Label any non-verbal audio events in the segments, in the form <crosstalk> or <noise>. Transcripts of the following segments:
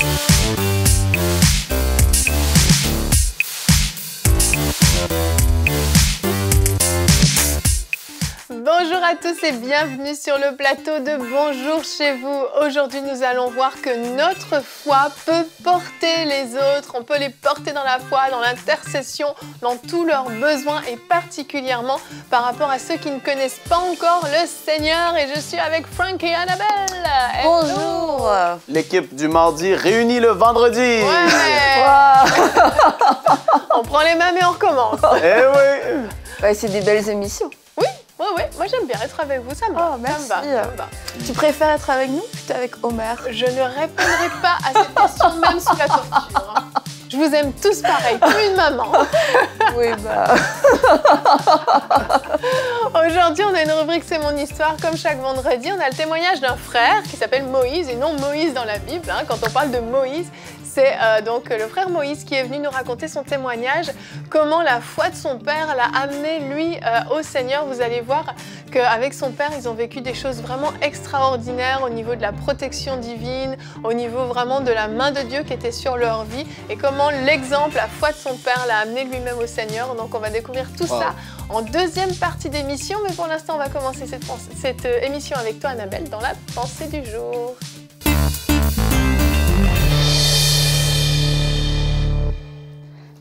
Peace. à tous et bienvenue sur le plateau de Bonjour chez vous. Aujourd'hui, nous allons voir que notre foi peut porter les autres. On peut les porter dans la foi, dans l'intercession, dans tous leurs besoins et particulièrement par rapport à ceux qui ne connaissent pas encore le Seigneur. Et je suis avec Frank et Annabelle. Bonjour. L'équipe du mardi réunit le vendredi. <laughs> on prend les mêmes et on recommence. Eh oui. c'est des belles émissions. Ouais, ouais, moi j'aime bien être avec vous, ça me va. Oh, Ça Tu préfères être avec nous ou avec Homer Je ne répondrai pas à cette question, même sous la torture. Hein. Je vous aime tous pareil, comme une maman. <laughs> Oui, bah. <laughs> Aujourd'hui, on a une rubrique C'est mon histoire. Comme chaque vendredi, on a le témoignage d'un frère qui s'appelle Moïse, et non Moïse dans la Bible. Hein, quand on parle de Moïse, c'est euh, donc le frère Moïse qui est venu nous raconter son témoignage, comment la foi de son père l'a amené lui euh, au Seigneur. Vous allez voir qu'avec son père, ils ont vécu des choses vraiment extraordinaires au niveau de la protection divine, au niveau vraiment de la main de Dieu qui était sur leur vie et comment l'exemple, la foi de son père l'a amené lui-même au Seigneur. Donc on va découvrir tout ça en deuxième partie d'émission, mais pour l'instant on va commencer cette euh, émission avec toi Annabelle dans la pensée du jour.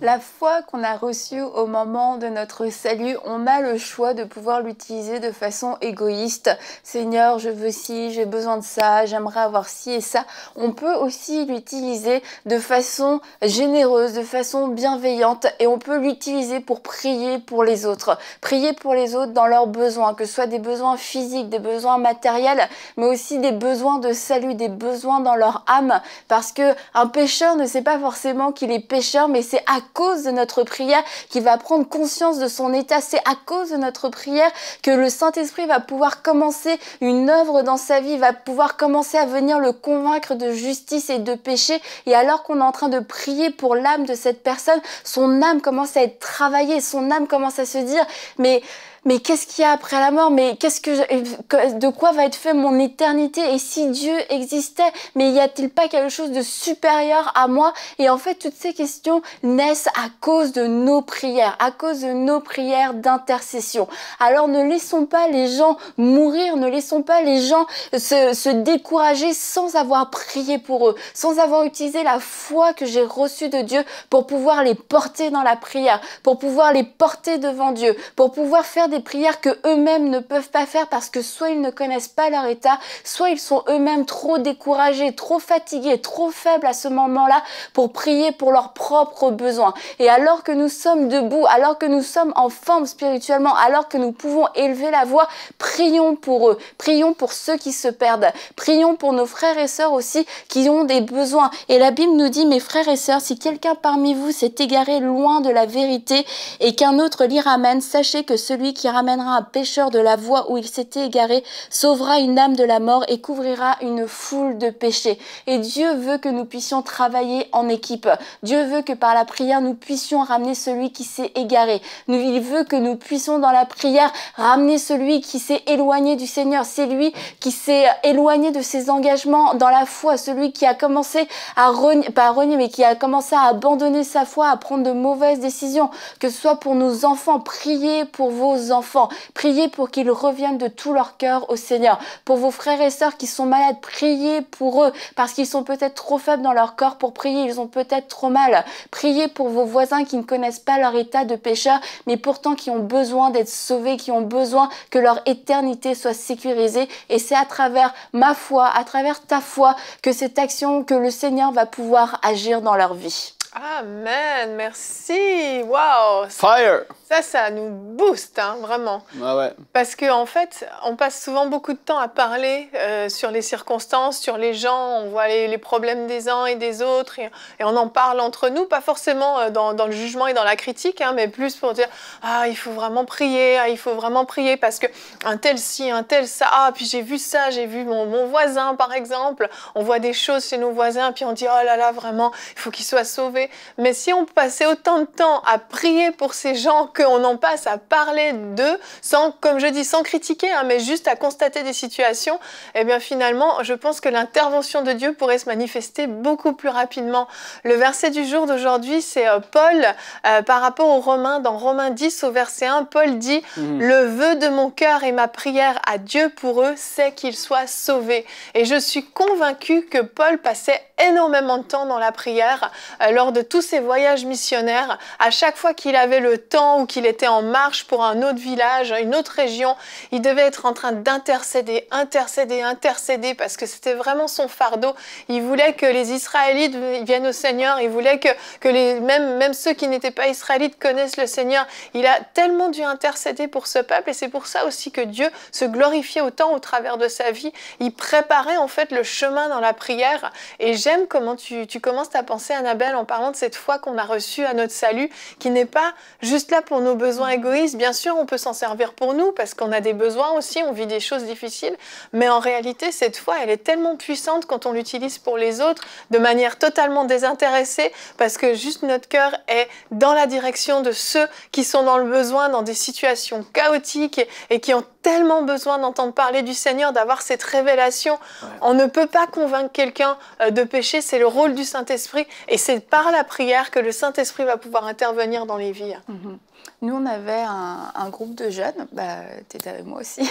La foi qu'on a reçue au moment de notre salut, on a le choix de pouvoir l'utiliser de façon égoïste. Seigneur, je veux ci, j'ai besoin de ça, j'aimerais avoir ci et ça. On peut aussi l'utiliser de façon généreuse, de façon bienveillante et on peut l'utiliser pour prier pour les autres. Prier pour les autres dans leurs besoins, que ce soit des besoins physiques, des besoins matériels, mais aussi des besoins de salut, des besoins dans leur âme. Parce que un pécheur ne sait pas forcément qu'il est pécheur, mais c'est à cause de notre prière qui va prendre conscience de son état. C'est à cause de notre prière que le Saint-Esprit va pouvoir commencer une œuvre dans sa vie, va pouvoir commencer à venir le convaincre de justice et de péché. Et alors qu'on est en train de prier pour l'âme de cette personne, son âme commence à être travaillée, son âme commence à se dire, mais mais qu'est-ce qu'il y a après la mort Mais qu'est-ce que de quoi va être fait mon éternité Et si Dieu existait, mais y a-t-il pas quelque chose de supérieur à moi Et en fait, toutes ces questions naissent à cause de nos prières, à cause de nos prières d'intercession. Alors ne laissons pas les gens mourir, ne laissons pas les gens se, se décourager sans avoir prié pour eux, sans avoir utilisé la foi que j'ai reçue de Dieu pour pouvoir les porter dans la prière, pour pouvoir les porter devant Dieu, pour pouvoir faire des prières que eux-mêmes ne peuvent pas faire parce que soit ils ne connaissent pas leur état, soit ils sont eux-mêmes trop découragés, trop fatigués, trop faibles à ce moment-là pour prier pour leurs propres besoins. Et alors que nous sommes debout, alors que nous sommes en forme spirituellement, alors que nous pouvons élever la voix, prions pour eux, prions pour ceux qui se perdent, prions pour nos frères et sœurs aussi qui ont des besoins. Et la Bible nous dit, mes frères et sœurs, si quelqu'un parmi vous s'est égaré loin de la vérité et qu'un autre l'y ramène, sachez que celui qui qui ramènera un pêcheur de la voie où il s'était égaré sauvera une âme de la mort et couvrira une foule de péchés. Et Dieu veut que nous puissions travailler en équipe. Dieu veut que par la prière, nous puissions ramener celui qui s'est égaré. il veut que nous puissions dans la prière ramener celui qui s'est éloigné du Seigneur. C'est lui qui s'est éloigné de ses engagements dans la foi, celui qui a commencé à renier, pas à renier, mais qui a commencé à abandonner sa foi, à prendre de mauvaises décisions, que ce soit pour nos enfants, prier pour vos enfants. Priez pour qu'ils reviennent de tout leur cœur au Seigneur. Pour vos frères et sœurs qui sont malades, priez pour eux parce qu'ils sont peut-être trop faibles dans leur corps pour prier. Ils ont peut-être trop mal. Priez pour vos voisins qui ne connaissent pas leur état de pécheur, mais pourtant qui ont besoin d'être sauvés, qui ont besoin que leur éternité soit sécurisée. Et c'est à travers ma foi, à travers ta foi, que cette action, que le Seigneur va pouvoir agir dans leur vie. Amen. Merci. Wow. Fire. Ça, ça nous booste, hein, vraiment. Ah parce qu'en en fait, on passe souvent beaucoup de temps à parler euh, sur les circonstances, sur les gens, on voit les, problèmes des uns et des autres, et, on en parle entre nous, pas forcément euh, dans, le jugement et dans la critique, hein, mais plus pour dire Ah, il faut vraiment prier, ah, il faut vraiment prier, parce que un tel ci, un tel ça, ah, puis j'ai vu ça, j'ai vu mon, mon, voisin, par exemple, on voit des choses chez nos voisins, puis on dit Oh là là, vraiment, il faut qu'il soit sauvé. Mais si on passait autant de temps à prier pour ces gens, on en passe à parler d'eux sans, comme je dis, sans critiquer, hein, mais juste à constater des situations, et eh bien finalement, je pense que l'intervention de Dieu pourrait se manifester beaucoup plus rapidement. Le verset du jour d'aujourd'hui, c'est euh, Paul euh, par rapport aux Romains. Dans Romains 10 au verset 1, Paul dit mhm. Le vœu de mon cœur et ma prière à Dieu pour eux, c'est qu'ils soient sauvés. Et je suis convaincue que Paul passait énormément de temps dans la prière euh, lors de tous ses voyages missionnaires. À chaque fois qu'il avait le temps ou qu'il était en marche pour un autre village, une autre région. Il devait être en train d'intercéder, intercéder, intercéder, parce que c'était vraiment son fardeau. Il voulait que les Israélites viennent au Seigneur. Il voulait que, que les, même, même ceux qui n'étaient pas Israélites connaissent le Seigneur. Il a tellement dû intercéder pour ce peuple, et c'est pour ça aussi que Dieu se glorifiait autant au travers de sa vie. Il préparait en fait le chemin dans la prière. Et j'aime comment tu, tu commences ta pensée, Annabelle, en parlant de cette foi qu'on a reçue à notre salut, qui n'est pas juste là pour nos besoins égoïstes. Bien sûr, on peut s'en servir pour nous parce qu'on a des besoins aussi, on vit des choses difficiles. Mais en réalité, cette foi, elle est tellement puissante quand on l'utilise pour les autres de manière totalement désintéressée parce que juste notre cœur est dans la direction de ceux qui sont dans le besoin, dans des situations chaotiques et qui ont tellement besoin d'entendre parler du Seigneur, d'avoir cette révélation. On ne peut pas convaincre quelqu'un euh, de pécher, c'est le rôle du Saint-Esprit et c'est par la prière que le Saint-Esprit va pouvoir intervenir dans les vies. Mhm. Nous, on avait un, groupe de jeunes, bah, tu étais avec moi aussi,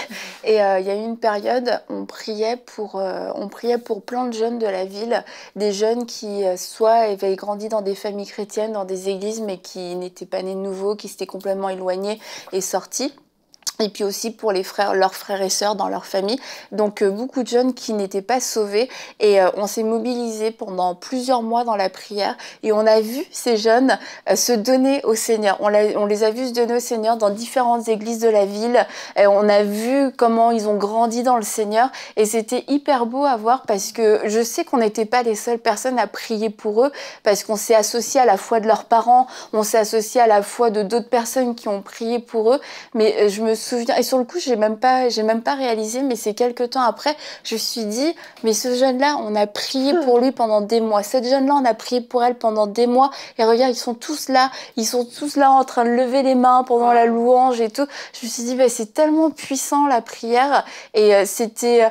et euh, il y a eu une période, on priait, pour, euh, on priait pour plein de jeunes de la ville, des jeunes qui euh, soit avaient grandi dans des familles chrétiennes, dans des églises, mais qui n'étaient pas nés de nouveau, qui s'étaient complètement éloignés et sortis, et puis aussi pour les frères, leurs frères et sœurs dans leur famille. Donc euh, beaucoup de jeunes qui n'étaient pas sauvés et euh, on s'est mobilisé pendant plusieurs mois dans la prière et on a vu ces jeunes euh, se donner au Seigneur. On, on, les a vus se donner au Seigneur dans différentes églises de la ville. Et on a vu comment ils ont grandi dans le Seigneur et c'était hyper beau à voir parce que je sais qu'on n'était pas les seules personnes à prier pour eux parce qu'on s'est associé à la foi de leurs parents, on s'est associé à la foi de d'autres personnes qui ont prié pour eux. Mais je me souviens et sur le coup, j'ai même pas, j'ai même pas réalisé, mais c'est quelques temps après, je me suis dit, mais ce jeune-là, on a prié pour lui pendant des mois. Cette jeune-là, on a prié pour elle pendant des mois. Et regarde, ils sont tous là, ils sont tous là en train de lever les mains pendant la louange et tout. Je me suis dit, bah, c'est tellement puissant la prière. Et euh, c'était, euh,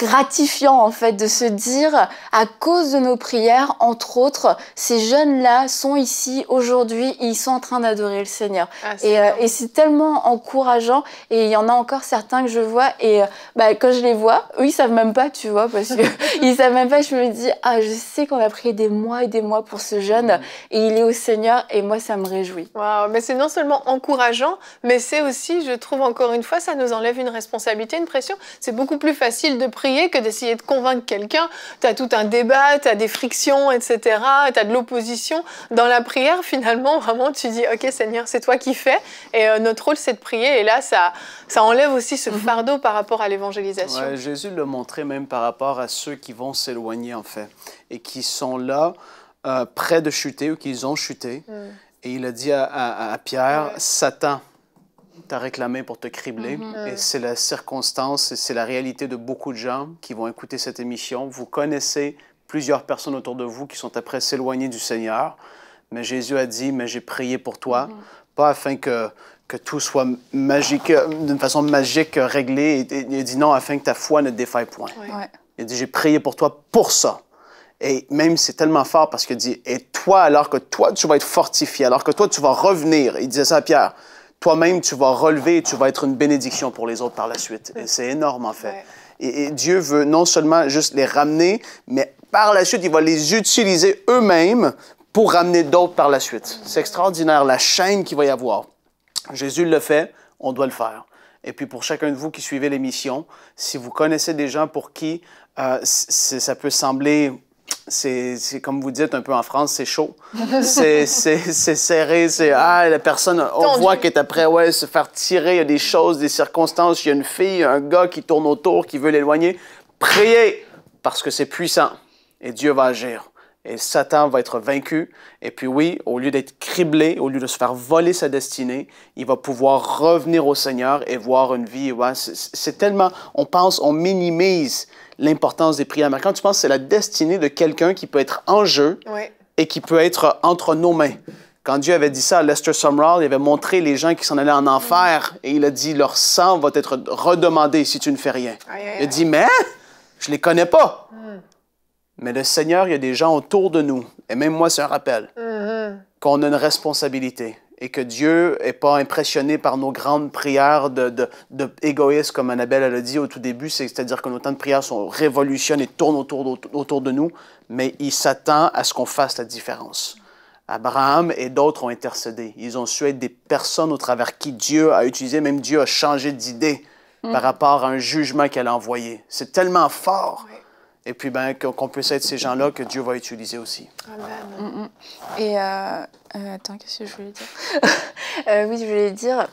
gratifiant en fait de se dire à cause de nos prières, entre autres, ces jeunes-là sont ici aujourd'hui ils sont en train d'adorer le Seigneur. Ah, euh, et, c'est tellement encourageant et il y en a encore certains que je vois et euh, bah, quand je les vois, eux ils savent même pas, tu vois, parce que <laughs> ils savent même pas, je me dis, ah je sais qu'on a prié des mois et des mois pour ce jeune mm. et il est au Seigneur et moi ça me réjouit. Waouh, mais c'est non seulement encourageant, mais c'est aussi, je trouve encore une fois, ça nous enlève une responsabilité, une pression. C'est beaucoup plus facile de prier que d'essayer de convaincre quelqu'un. Tu as tout un débat, tu as des frictions, etc. Tu as de l'opposition. Dans la prière, finalement, vraiment, tu dis, OK Seigneur, c'est toi qui fais. Et euh, notre rôle, c'est de prier. Et là, ça, ça enlève aussi ce mhm. fardeau par rapport à l'évangélisation. Jésus le montrait même par rapport à ceux qui vont s'éloigner, en fait, et qui sont là, euh, près de chuter ou qu'ils ont chuté. Mm. Et il a dit à, Pierre, Satan, t'a réclamé pour te cribler. Mhm. Et euh. c'est la circonstance, c'est la réalité de beaucoup de gens qui vont écouter cette émission. Vous connaissez plusieurs personnes autour de vous qui sont après s'éloigner du Seigneur. Mais Jésus a dit, mais j'ai prié pour toi, mhm. pas afin que, que tout soit magique, d'une façon magique réglé. Il dit non, afin que ta foi ne défaille point. Il dit, j'ai prié pour toi pour ça. Et même, c'est tellement fort parce qu'il dit, et toi, alors que toi, tu vas être fortifié, alors que toi, tu vas revenir. Il disait ça à Pierre, toi-même, tu vas relever et tu vas être une bénédiction pour les autres par la suite. Mm. C'est énorme, en fait. Et, Dieu veut non seulement juste les ramener, mais par la suite, il va les utiliser eux-mêmes pour ramener d'autres par la suite. Mm. C'est extraordinaire, la chaîne qu'il va y avoir. Jésus le fait, on doit le faire. Et puis pour chacun de vous qui suivez l'émission, si vous connaissez des gens pour qui euh, ça peut sembler c'est comme vous dites un peu en France, c'est chaud. <laughs> c'est serré, c'est ah, la personne, on voit qu'elle est après, ouais, se faire tirer, il y a des choses, des circonstances, il y a une fille, un gars qui tourne autour, qui veut l'éloigner. Priez, parce que c'est puissant et Dieu va agir. Et Satan va être vaincu. Et puis oui, au lieu d'être criblé, au lieu de se faire voler sa destinée, il va pouvoir revenir au Seigneur et voir une vie. c'est tellement, on pense, on minimise l'importance des prières. Mais quand tu penses c'est la destinée de quelqu'un qui peut être en jeu et qui peut être entre nos mains. Quand Dieu avait dit ça à Lester Sumrall, il avait montré les gens qui s'en allaient en enfer et il a dit leur sang va être redemandé si tu ne fais rien. Il a dit mais hein, je les connais pas. Hmm. Mais le Seigneur, il y a des gens autour de nous, et même moi, c'est un rappel, mm-hmm. qu'on a une responsabilité et que Dieu n'est pas impressionné par nos grandes prières de, comme Annabelle l'a dit au tout début, c'est-à-dire que nos temps de prières sont révolutionnés, et tournent autour, de nous, mais il s'attend à ce qu'on fasse la différence. Abraham et d'autres ont intercédé. Ils ont su être des personnes au travers qui Dieu a utilisé, même Dieu a changé d'idée mm. par rapport à un jugement qu'elle a envoyé. C'est tellement fort et puis ben, qu'on puisse être ces gens-là que Dieu va utiliser aussi. Mm, mm. Et euh, euh, attends, qu'est-ce que je voulais dire <laughs> euh, Oui, je voulais dire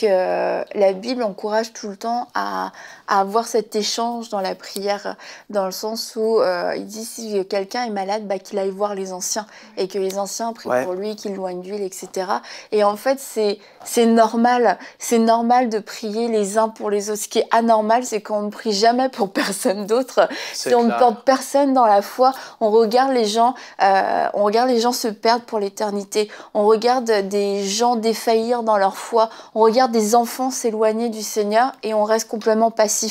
que la Bible encourage tout le temps à, à avoir cet échange dans la prière, dans le sens où euh, il dit si quelqu'un est malade, bah, qu'il aille voir les anciens et que les anciens prient pour lui, qu'ils loigne d'huile, etc. Et en fait, c'est c'est normal, c'est normal de prier les uns pour les autres. Ce qui est anormal, c'est qu'on ne prie jamais pour <laughs> personne d'autre. Si on ne porte personne dans la foi, on regarde les gens, euh, on regarde les gens se perdre pour l'éternité. On regarde des gens défaillir dans leur foi. On regarde des enfants s'éloigner du Seigneur et on reste complètement patient. Je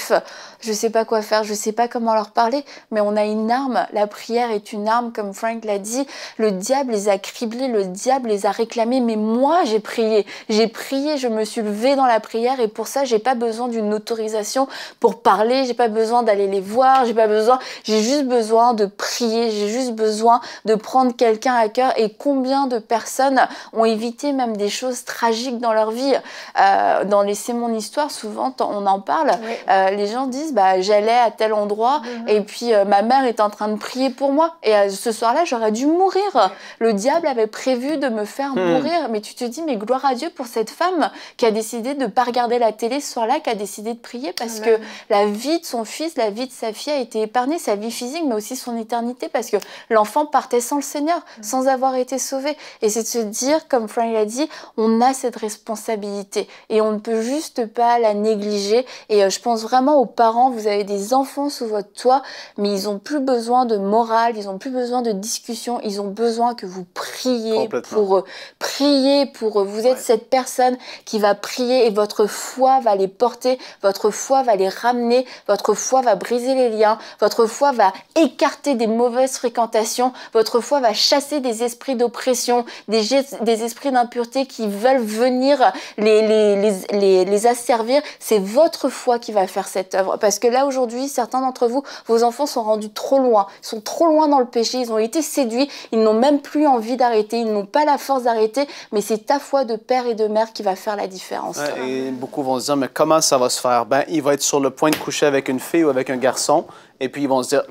je sais pas quoi faire, je sais pas comment leur parler, mais on a une arme, la prière est une arme, comme Frank l'a dit, le diable les a criblés, le diable les a réclamés, mais moi j'ai prié, j'ai prié, je me suis levée dans la prière et pour ça j'ai pas besoin d'une autorisation pour parler, j'ai pas besoin d'aller les voir, j'ai pas besoin, j'ai juste besoin de prier, j'ai juste besoin de prendre quelqu'un à cœur et combien de personnes ont évité même des choses tragiques dans leur vie. Euh, dans mon histoire, souvent on en parle. Oui. Euh, les gens disent bah, j'allais à tel endroit mhm. et puis euh, ma mère est en train de prier pour moi. Et euh, ce soir-là, j'aurais dû mourir. Le diable avait prévu de me faire hmm. mourir. Mais tu te dis, mais gloire à Dieu pour cette femme qui a décidé de ne pas regarder la télé ce soir-là, qui a décidé de prier parce ah que la vie de son fils, la vie de sa fille a été épargnée, sa vie physique, mais aussi son éternité parce que l'enfant partait sans le Seigneur, sans avoir été sauvé. Et c'est de se dire, comme Frank l'a dit, on a cette responsabilité et on ne peut juste pas la négliger. Et je pense vraiment aux parents, vous avez des enfants sous votre toit, mais ils n'ont plus besoin de morale, ils n'ont plus besoin de discussion, ils ont besoin que vous priez pour eux. Priez pour Vous êtes cette personne qui va prier et votre foi va les porter, votre foi va les ramener, votre foi va briser les liens, votre foi va écarter des mauvaises fréquentations, votre foi va chasser des esprits d'oppression, des, des esprits d'impureté qui veulent venir les, les, les, les, les asservir. C'est votre foi qui va faire cette œuvre. Parce que là, aujourd'hui, certains d'entre vous, vos enfants sont rendus trop loin. Ils sont trop loin dans le péché. Ils ont été séduits. Ils n'ont même plus envie d'arrêter. Ils n'ont pas la force d'arrêter. Mais c'est ta foi de père et de mère qui va faire la différence. et beaucoup vont se dire, mais comment ça va se faire? Ben, il va être sur le point de coucher avec une fille ou avec un garçon. Et puis, ils vont se dire,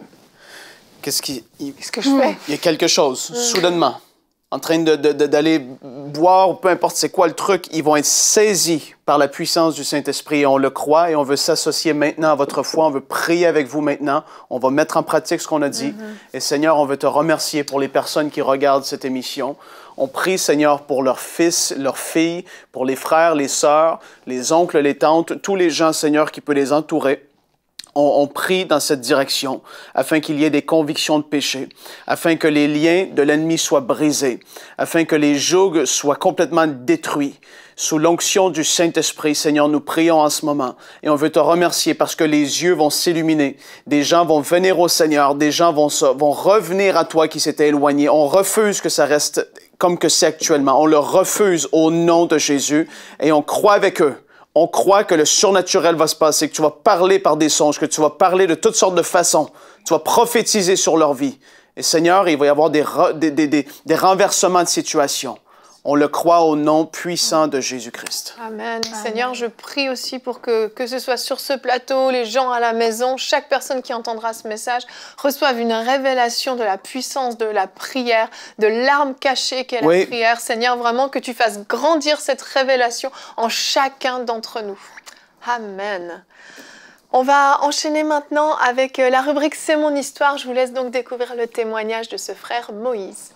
qu'est-ce qui... ce que je fais? Il y a quelque chose, soudainement en train d'aller de, boire ou peu importe c'est quoi le truc, ils vont être saisis par la puissance du Saint-Esprit. On le croit et on veut s'associer maintenant à votre foi. On veut prier avec vous maintenant. On va mettre en pratique ce qu'on a dit. Mm-hmm. Et Seigneur, on veut te remercier pour les personnes qui regardent cette émission. On prie, Seigneur, pour leurs fils, leurs filles, pour les frères, les sœurs, les oncles, les tantes, tous les gens, Seigneur, qui peuvent les entourer on, prie dans cette direction, afin qu'il y ait des convictions de péché, afin que les liens de l'ennemi soient brisés, afin que les jougs soient complètement détruits. Sous l'onction du Saint-Esprit, Seigneur, nous prions en ce moment et on veut te remercier parce que les yeux vont s'illuminer. Des gens vont venir au Seigneur, des gens vont, vont revenir à toi qui s'était éloigné. On refuse que ça reste comme que c'est actuellement. On le refuse au nom de Jésus et on croit avec eux on croit que le surnaturel va se passer, que tu vas parler par des songes, que tu vas parler de toutes sortes de façons. Tu vas prophétiser sur leur vie. Et Seigneur, il va y avoir des, des, des, des renversements de situation. On le croit au nom puissant de Jésus-Christ. Amen. Seigneur, je prie aussi pour que, que ce soit sur ce plateau, les gens à la maison, chaque personne qui entendra ce message reçoive une révélation de la puissance de la prière, de l'arme cachée qu'est la prière. Seigneur, vraiment que tu fasses grandir cette révélation en chacun d'entre nous. Amen. On va enchaîner maintenant avec euh, la rubrique C'est mon histoire. Je vous laisse donc découvrir le témoignage de ce frère Moïse.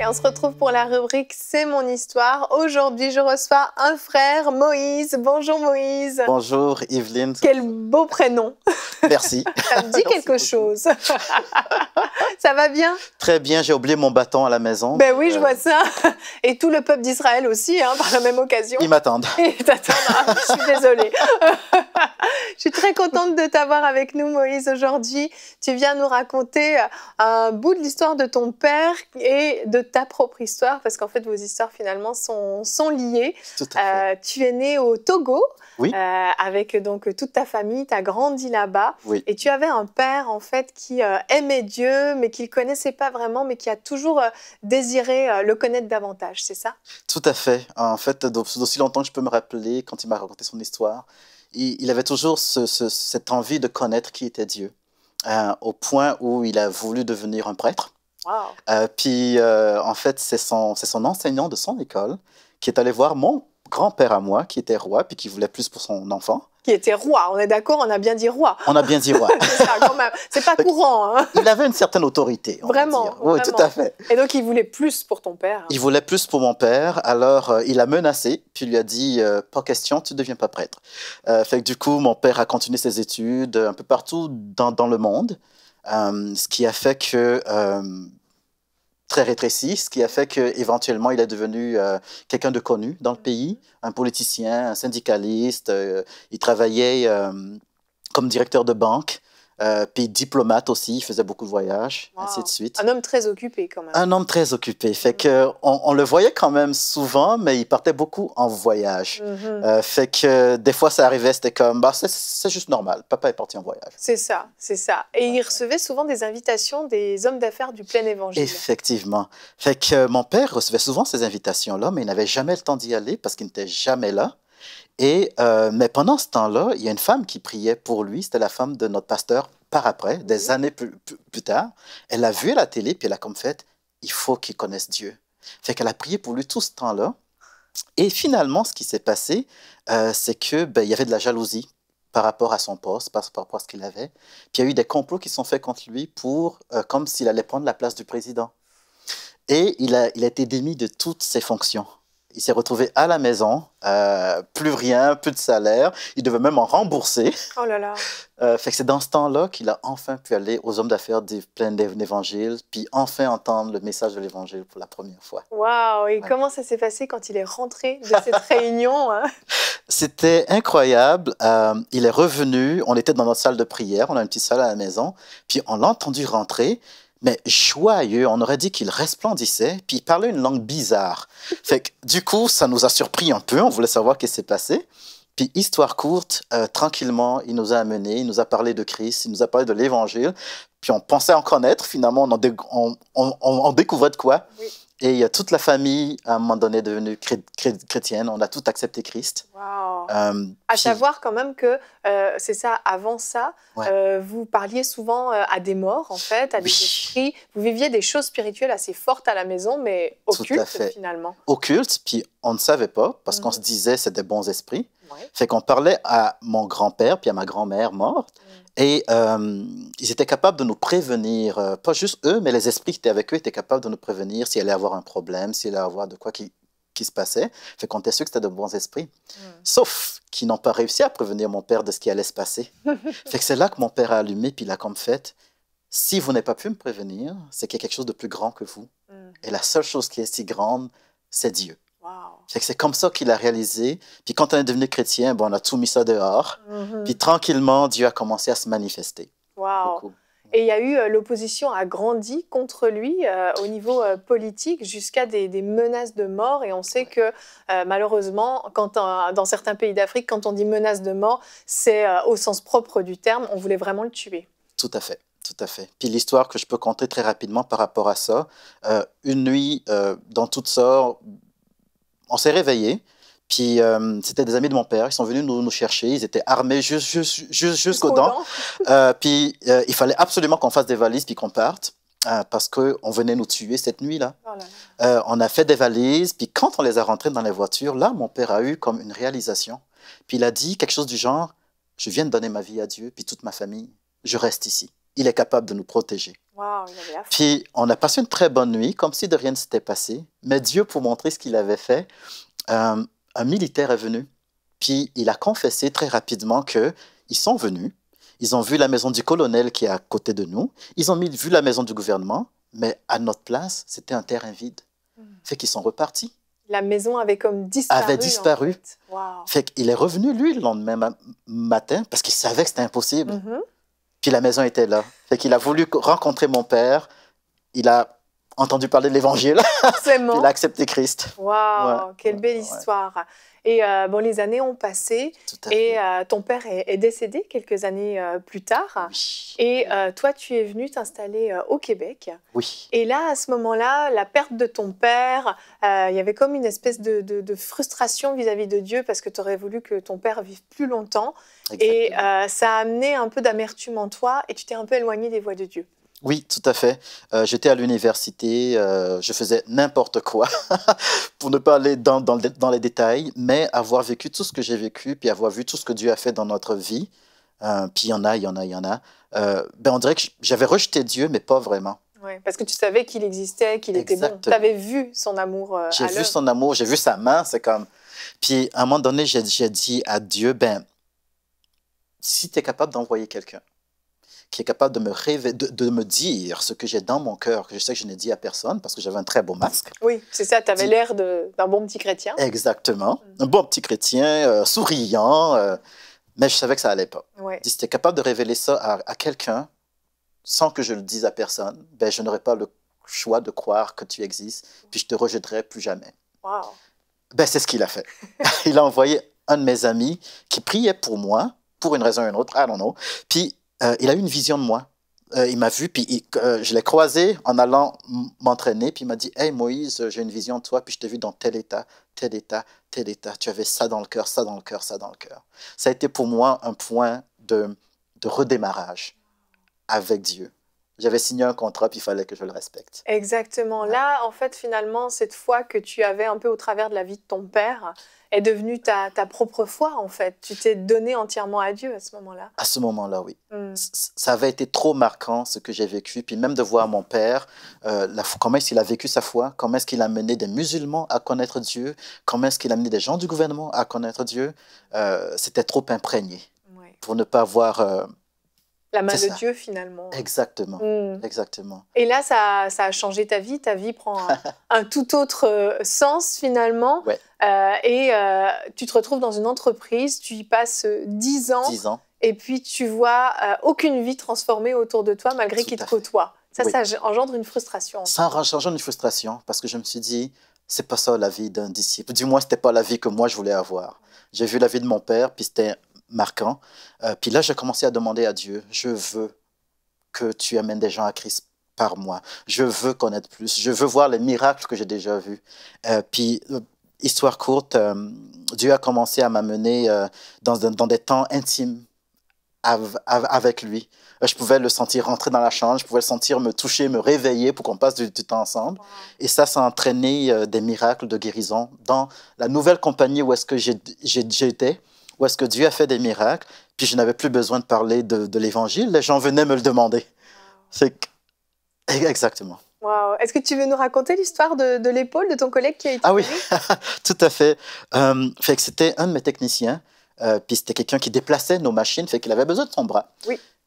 Et on se retrouve pour la rubrique C'est mon histoire. Aujourd'hui, je reçois un frère, Moïse. Bonjour Moïse. Bonjour Yveline. Quel beau prénom. Merci. <laughs> Ça me dit quelque chose. <laughs> ça va bien Très bien, j'ai oublié mon bâton à la maison. Ben oui, je euh, vois ça. Et tout le peuple d'Israël aussi, hein, par la même occasion. Ils m'attendent. <laughs> Ils t'attendent, ah, je suis désolée. je suis très contente de t'avoir avec nous, Moïse, aujourd'hui. Tu viens nous raconter euh, un bout de l'histoire de ton père et de ta propre histoire, parce qu'en fait, vos histoires finalement sont, sont liées. Euh, tu es né au Togo, euh, avec donc toute ta famille, tu as grandi là-bas, oui. et tu avais un père en fait qui euh, aimait Dieu, mais qu'il connaissait pas vraiment, mais qui a toujours désiré le connaître davantage, c'est ça Tout à fait. En fait, d'aussi longtemps que je peux me rappeler, quand il m'a raconté son histoire, il, avait toujours cette envie de connaître qui était Dieu, au point où il a voulu devenir un prêtre. Euh, puis, euh, en fait, c'est son, son enseignant de son école qui est allé voir mon grand-père à moi, qui était roi, puis qui voulait plus pour son enfant. Qui était roi, on est d'accord, on a bien dit roi. On a bien dit roi. <laughs> c'est pas <laughs> courant. Hein. Il avait une certaine autorité. On vraiment, dire. Oui, tout à fait. Et donc, il voulait plus pour ton père. Il voulait plus pour mon père, alors euh, il a menacé, puis il lui a dit Pas question, tu ne deviens pas prêtre. fait que du coup, mon père a continué ses études un peu partout dans, dans le monde. Euh, ce qui a fait que euh, très rétréci, ce qui a fait qu'éventuellement, il est devenu euh, quelqu'un de connu dans le pays, un politicien, un syndicaliste. il travaillait comme directeur de banque. Euh, puis diplomate aussi, il faisait beaucoup de voyages, ainsi de suite. Un homme très occupé quand même. Un homme très occupé. Fait que on, le voyait quand même souvent, mais il partait beaucoup en voyage. Mhm. Euh, fait que des fois, ça arrivait, c'était comme, bah, c'est juste normal, papa est parti en voyage. C'est ça, c'est ça. Et il recevait souvent des invitations des hommes d'affaires du plein évangile. Effectivement. Fait que mon père recevait souvent ces invitations-là, mais il n'avait jamais le temps d'y aller parce qu'il n'était jamais là. Et, euh, mais pendant ce temps-là, il y a une femme qui priait pour lui, c'était la femme de notre pasteur par après, des années plus, tard. Elle a vu à la télé, puis elle a comme fait, il faut qu'il connaisse Dieu. Fait qu'elle a prié pour lui tout ce temps-là. Et finalement, ce qui s'est passé, euh, c'est que ben, y avait de la jalousie par rapport à son poste, par, rapport à ce qu'il avait. Puis il y a eu des complots qui sont faits contre lui pour, euh, comme s'il allait prendre la place du président. Et il a été démis de toutes ses fonctions il s'est retrouvé à la maison, euh, plus rien, plus de salaire. Il devait même en rembourser. Oh là là. Euh, fait que c'est dans ce temps-là qu'il a enfin pu aller aux hommes d'affaires plein d'évangiles puis enfin entendre le message de l'évangile pour la première fois. Waouh! Et comment ça s'est passé quand il est rentré de cette <laughs> réunion? Hein? C'était incroyable. Euh, il est revenu. On était dans notre salle de prière. On a une petite salle à la maison. Puis on l'a entendu rentrer mais joyeux. On aurait dit qu'il resplendissait, puis il parlait une langue bizarre. Fait du coup, ça nous a surpris un peu. On voulait savoir ce qui s'est passé. Puis, histoire courte, euh, tranquillement, il nous a amenés, il nous a parlé de Christ, il nous a parlé de l'Évangile. Puis, on pensait en connaître. Finalement, on, en découvrait de quoi et a toute la famille, à un moment donné, devenue chrétienne. On a tout accepté Christ. Euh, à savoir quand même que, euh, c'est ça, avant ça, euh, vous parliez souvent à des morts, en fait, à des esprits. Vous viviez des choses spirituelles assez fortes à la maison, mais occultes, finalement. Occultes, puis on ne savait pas, parce qu'on mhm. se disait c'était des bons esprits. Fait qu'on parlait à mon grand-père, puis à ma grand-mère morte. Mhm. Et euh, ils étaient capables de nous prévenir, euh, pas juste eux, mais les esprits qui étaient avec eux étaient capables de nous prévenir s'il allait avoir un problème, s'il allait avoir de quoi qui, se passait. Fait qu'on était sûr que c'était de bons esprits. Sauf qu'ils n'ont pas réussi à prévenir mon père de ce qui allait se passer. <laughs> fait que c'est là que mon père a allumé, puis il a comme fait si vous n'avez pas pu me prévenir, c'est qu'il y a quelque chose de plus grand que vous. Et la seule chose qui est si grande, c'est Dieu. C'est comme ça qu'il a réalisé. Puis quand on est devenu chrétien, bon, on a tout mis ça dehors. Mm-hmm. Puis tranquillement, Dieu a commencé à se manifester. Et il y a eu euh, l'opposition a grandi contre lui euh, au niveau euh, politique jusqu'à des, menaces de mort. Et on sait que malheureusement, quand dans certains pays d'Afrique, quand on dit menace de mort, c'est au sens propre du terme, on voulait vraiment le tuer. Tout à fait. Tout à fait. Puis l'histoire que je peux compter très rapidement par rapport à ça, une nuit, dans toutes sortes, on s'est réveillé. Puis euh, c'était des amis de mon père, ils sont venus nous, chercher, ils étaient armés juste, juste, jusqu'aux dents. Euh, puis euh, il fallait absolument qu'on fasse des valises puis qu'on parte. parce qu'on venait nous tuer cette nuit-là. Oh on a fait des valises, puis quand on les a rentrées dans les voitures, là, mon père a eu comme une réalisation. Puis il a dit quelque chose du genre, je viens de donner ma vie à Dieu, puis toute ma famille, je reste ici il est capable de nous protéger. Puis on a passé une très bonne nuit, comme si de rien ne s'était passé. Mais Dieu, pour montrer ce qu'il avait fait, euh, un militaire est venu. Puis il a confessé très rapidement que ils sont venus, ils ont vu la maison du colonel qui est à côté de nous, ils ont vu la maison du gouvernement, mais à notre place, c'était un terrain vide. Hmm. Fait qu'ils sont repartis. La maison avait comme disparu. Avait disparu. fait. qu'il est revenu, lui, le lendemain matin, parce qu'il savait que c'était impossible. Mm-hmm. Puis la maison était là. Fait qu'il a voulu rencontrer mon père. Il a entendu parler de l'Évangile. <laughs> Il a accepté Christ. Waouh, quelle belle histoire. Et euh, bon, les années ont passé et euh, ton père est, décédé quelques années euh, plus tard. Et toi, tu es venu t'installer au Québec. Oui. Et là, à ce moment-là, la perte de ton père, il y avait comme une espèce de, frustration vis-à-vis de Dieu parce que tu aurais voulu que ton père vive plus longtemps. Et ça a amené un peu d'amertume en toi et tu t'es un peu éloigné des voies de Dieu. Oui, tout à fait. Euh, j'étais à l'université, euh, je faisais n'importe quoi, <laughs> pour ne pas aller dans, les détails, mais avoir vécu tout ce que j'ai vécu, puis avoir vu tout ce que Dieu a fait dans notre vie, euh, puis il y en a, il y en a, il y en a, ben on dirait que j'avais rejeté Dieu, mais pas vraiment. Oui, parce que tu savais qu'il existait, qu'il était bon. Tu avais vu son amour. j'ai vu son amour, j'ai vu sa main, c'est comme... Puis à un moment donné, j'ai dit à Dieu, ben, si tu es capable d'envoyer quelqu'un, qui est capable de me, de, me dire ce que j'ai dans mon cœur, que je sais que je n'ai dit à personne parce que j'avais un très beau masque. Oui, c'est ça, tu avais l'air d'un bon petit chrétien. Exactement, mm. un bon petit chrétien, euh, souriant, euh, mais je savais que ça n'allait pas. Si tu es capable de révéler ça à, quelqu'un sans que je le dise à personne, ben, je n'aurais pas le choix de croire que tu existes, puis je te rejetterai plus jamais. Wow. Ben, c'est ce qu'il a fait. <laughs> il a envoyé un de mes amis qui priait pour moi, pour une raison ou une autre, I don't know. Puis euh, il a eu une vision de moi. Euh, il m'a vu, puis euh, je l'ai croisé en allant m'entraîner, puis il m'a dit Hey Moïse, j'ai une vision de toi, puis je t'ai vu dans tel état, tel état, tel état. Tu avais ça dans le cœur, ça dans le cœur, ça dans le cœur. Ça a été pour moi un point de redémarrage avec Dieu j'avais signé un contrat, puis il fallait que je le respecte. Exactement. Là, en fait, finalement, cette foi que tu avais un peu au travers de la vie de ton père est devenue ta, propre foi, en fait. Tu t'es donné entièrement à Dieu à ce moment-là. À ce moment-là, oui. Hmm. Ça avait été trop marquant, ce que j'ai vécu. Puis même de voir mon père, euh, comment est-ce qu'il a vécu sa foi, comment est-ce qu'il a mené des musulmans à connaître Dieu, comment est-ce qu'il a mené des gens du gouvernement à connaître Dieu, euh, c'était trop imprégné pour ne pas avoir... Euh, la main de Dieu, finalement. Hein. Exactement. Mm. Exactement. Et là, ça, a changé ta vie. Ta vie prend un, <laughs> tout autre euh, sens, finalement. Euh, et euh, tu te retrouves dans une entreprise, tu y passes dix ans. Dix ans. Et puis, tu vois aucune vie transformée autour de toi, malgré qu'il te côtoie. Ça, ça engendre une frustration. Ça engendre une frustration, parce que je me suis dit, c'est pas ça la vie d'un disciple. Du moins, c'était pas la vie que moi je voulais avoir. J'ai vu la vie de mon père, puis c'était marquant. Euh, puis là, j'ai commencé à demander à Dieu, je veux que tu amènes des gens à Christ par moi. Je veux connaître plus. Je veux voir les miracles que j'ai déjà vus. Euh, puis, euh, histoire courte, Dieu a commencé à m'amener dans, des temps intimes avec lui. Je pouvais le sentir rentrer dans la chambre, je pouvais le sentir me toucher, me réveiller pour qu'on passe du, temps ensemble. Et ça, ça a entraîné des miracles de guérison dans la nouvelle compagnie où est-ce que j'étais. Ou est-ce que Dieu a fait des miracles, puis je n'avais plus besoin de parler de, l'Évangile, les gens venaient me le demander. C'est Exactement. Wow. Est-ce que tu veux nous raconter l'histoire de, l'épaule de ton collègue qui a été Ah oui, <laughs> tout à fait. Euh, fait c'était un de mes techniciens, euh, puis c'était quelqu'un qui déplaçait nos machines, fait qu'il avait besoin de son bras.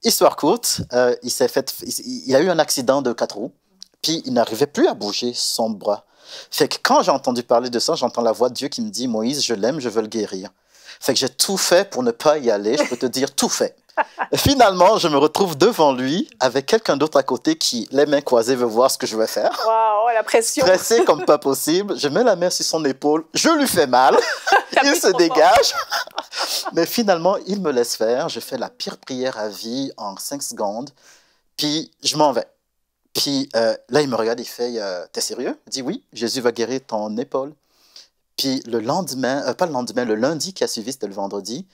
Histoire courte, euh, il s'est fait, il, a eu un accident de quatre roues, puis il n'arrivait plus à bouger son bras. Fait que quand j'ai entendu parler de ça, j'entends la voix de Dieu qui me dit Moïse, je l'aime, je veux le guérir. Fait que j'ai tout fait pour ne pas y aller. Je peux te dire tout fait. finalement, je me retrouve devant lui avec quelqu'un d'autre à côté qui, les mains croisées, veut voir ce que je vais faire. Waouh, la pression. Pressé comme pas possible. Je mets la main sur son épaule. Je lui fais mal. <laughs> il se dégage. <laughs> Mais finalement, il me laisse faire. Je fais la pire prière à vie en 5 secondes. Puis, je m'en vais. Puis euh, là, il me regarde, il fait euh, T'es sérieux Il dit Oui, Jésus va guérir ton épaule. Puis le lendemain, euh, pas le lendemain, le lundi qui a suivi, c'était le vendredi,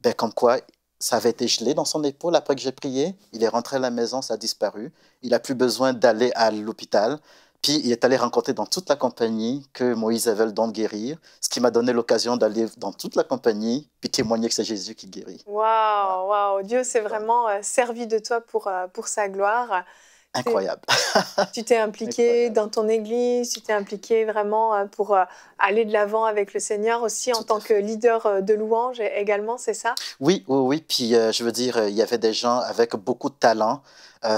ben, comme quoi ça avait été gelé dans son épaule après que j'ai prié. Il est rentré à la maison, ça a disparu. Il n'a plus besoin d'aller à l'hôpital. Puis il est allé rencontrer dans toute la compagnie que Moïse avait le don de guérir, ce qui m'a donné l'occasion d'aller dans toute la compagnie puis témoigner que c'est Jésus qui guérit. Waouh, waouh, Dieu s'est vraiment euh, servi de toi pour, euh, pour sa gloire. Incroyable. <laughs> tu t'es impliqué dans ton église, tu t'es impliqué vraiment euh, pour euh, aller de l'avant avec le Seigneur aussi en tant que leader euh, de louange également, c'est ça Oui, oui, oui. Puis je veux dire, il y avait des gens avec beaucoup de talent.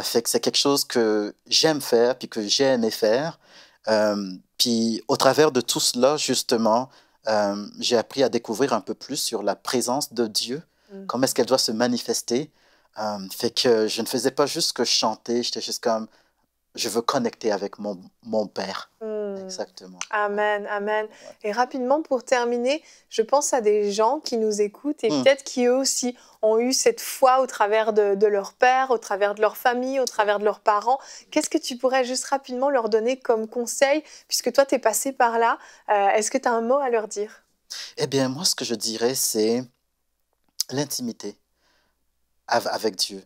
fait que c'est quelque chose que j'aime faire, puis que j'ai aimé faire. puis au travers de tout cela, justement, j'ai appris à découvrir un peu plus sur la présence de Dieu, mmh. comment est-ce qu'elle doit se manifester. Euh, fait que je ne faisais pas juste que chanter, j'étais juste comme, je veux connecter avec mon, mon père. Hmm. Exactement. Amen, amen. Et rapidement, pour terminer, je pense à des gens qui nous écoutent et hmm. peut-être qui eux aussi ont eu cette foi au travers de, de, leur père, au travers de leur famille, au travers de leurs parents. Qu'est-ce que tu pourrais juste rapidement leur donner comme conseil, puisque toi, tu es passé par là euh, Est-ce que tu as un mot à leur dire Eh bien, moi, ce que je dirais, c'est l'intimité avec Dieu.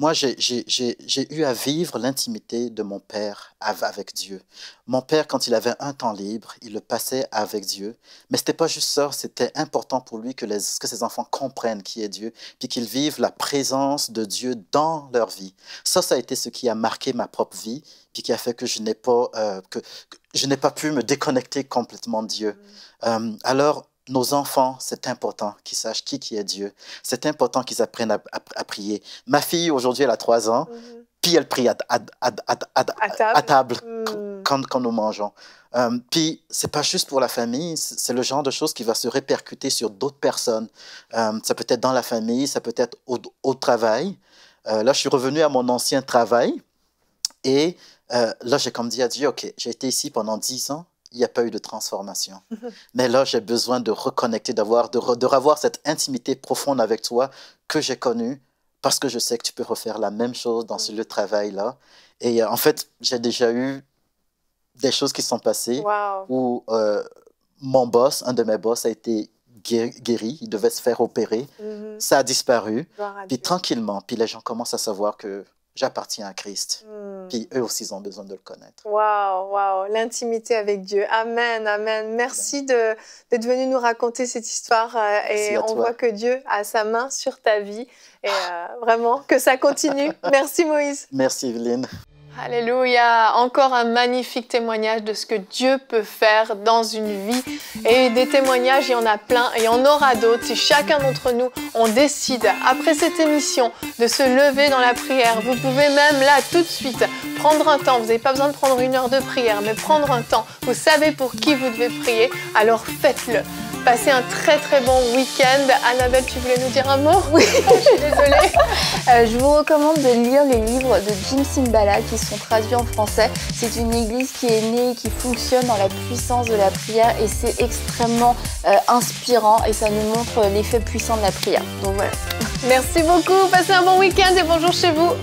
Moi, j'ai eu à vivre l'intimité de mon Père avec Dieu. Mon Père, quand il avait un temps libre, il le passait avec Dieu. Mais ce n'était pas juste ça, c'était important pour lui que, les, que ses enfants comprennent qui est Dieu, puis qu'ils vivent la présence de Dieu dans leur vie. Ça, ça a été ce qui a marqué ma propre vie, puis qui a fait que je n'ai pas, euh, que, pas pu me déconnecter complètement de Dieu. Mmh. Euh, alors, nos enfants, c'est important qu'ils sachent qui, qui est Dieu. C'est important qu'ils apprennent à, prier. Ma fille, aujourd'hui, elle a trois ans, mhm. puis elle prie à, table, quand, nous mangeons. Euh, puis, c'est pas juste pour la famille, c'est le genre de choses qui va se répercuter sur d'autres personnes. Euh, ça peut être dans la famille, ça peut être au, travail. Euh, là, je suis revenu à mon ancien travail et euh, là, j'ai comme dit à Dieu, OK, j'ai été ici pendant dix ans, il n'y a pas eu de transformation. <laughs> Mais là, j'ai besoin de reconnecter, d'avoir, de, revoir cette intimité profonde avec toi que j'ai connue, parce que je sais que tu peux refaire la même chose dans ce lieu de travail-là. Et euh, en fait, j'ai déjà eu des choses qui sont passées où euh, mon boss, un de mes boss, a été guéri, il devait se faire opérer, mm-hmm. ça a disparu. Puis tranquillement, puis les gens commencent à savoir que j'appartiens à Christ. Hmm. Puis eux aussi, ils ont besoin de le connaître. Waouh, waouh, l'intimité avec Dieu. Amen, amen. Merci d'être venu nous raconter cette histoire euh, et on voit que Dieu a sa main sur ta vie et euh, vraiment que ça continue. <laughs> Merci Moïse. Merci Evelyne. Alléluia, encore un magnifique témoignage de ce que Dieu peut faire dans une vie. Et des témoignages, il y en a plein et il y en aura d'autres si chacun d'entre nous, on décide, après cette émission, de se lever dans la prière. Vous pouvez même là, tout de suite, prendre un temps. Vous n'avez pas besoin de prendre une heure de prière, mais prendre un temps. Vous savez pour qui vous devez prier, alors faites-le. Passez un très très bon week-end. Annabelle, tu voulais nous dire un mot Oui, <laughs> je suis désolée. Euh, je vous recommande de lire les livres de Jim Simbala qui sont traduits en français. C'est une église qui est née et qui fonctionne dans la puissance de la prière et c'est extrêmement euh, inspirant et ça nous montre l'effet puissant de la prière. Donc voilà. Merci beaucoup, passez un bon week-end et bonjour chez vous.